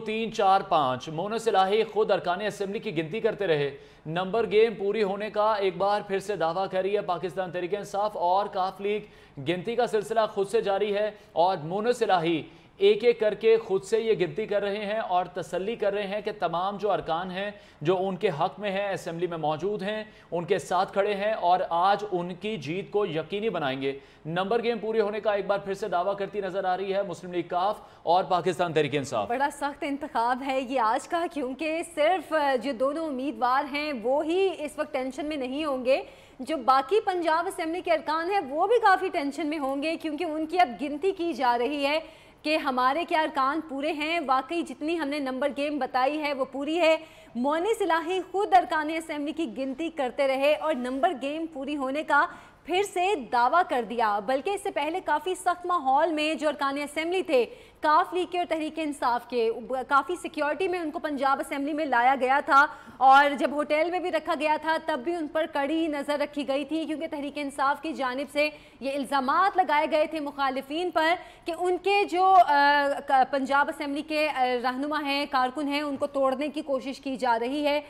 तीन चार पांच मोनो सिलाही खुद अरकान असम्बली की गिनती करते रहे नंबर गेम पूरी होने का एक बार फिर से दावा कर रही है पाकिस्तान तरीके इंसाफ और काफ लीग गिनती का सिलसिला खुद से जारी है और मोनो सिलाही एक एक करके खुद से ये गिनती कर रहे हैं और तसल्ली कर रहे हैं कि तमाम जो अरकान हैं जो उनके हक में हैं असम्बली में मौजूद हैं उनके साथ खड़े हैं और आज उनकी जीत को यकीनी बनाएंगे नंबर गेम पूरे होने का एक बार फिर से दावा करती नजर आ रही है मुस्लिम लीग काफ और पाकिस्तान तरीके इंसाफ बड़ा सख्त इंतखब है ये आज का क्योंकि सिर्फ जो दोनों उम्मीदवार हैं वो ही इस वक्त टेंशन में नहीं होंगे जो बाकी पंजाब असम्बली के अरकान हैं वो भी काफ़ी टेंशन में होंगे क्योंकि उनकी अब गिनती की जा रही है कि हमारे क्या अरकान पूरे हैं वाकई जितनी हमने नंबर गेम बताई है वो पूरी है मोनी सिलाही खुद अरकान असम्बली की गिनती करते रहे और नंबर गेम पूरी होने का फिर से दावा कर दिया बल्कि इससे पहले काफ़ी सख्त माहौल में जो अरकान असम्बली थे काफ लीग के और तहरीक इंसाफ के काफ़ी सिक्योरिटी में उनको पंजाब असम्बली में लाया गया था और जब होटल में भी रखा गया था तब भी उन पर कड़ी नज़र रखी गई थी क्योंकि तहरीक इंसाफ की जानब से ये इल्ज़ाम लगाए गए थे मुखालफी पर कि उनके जो पंजाब असम्बली के रहनुमा हैं कारकुन हैं उनको तोड़ने की कोशिश की जा रही है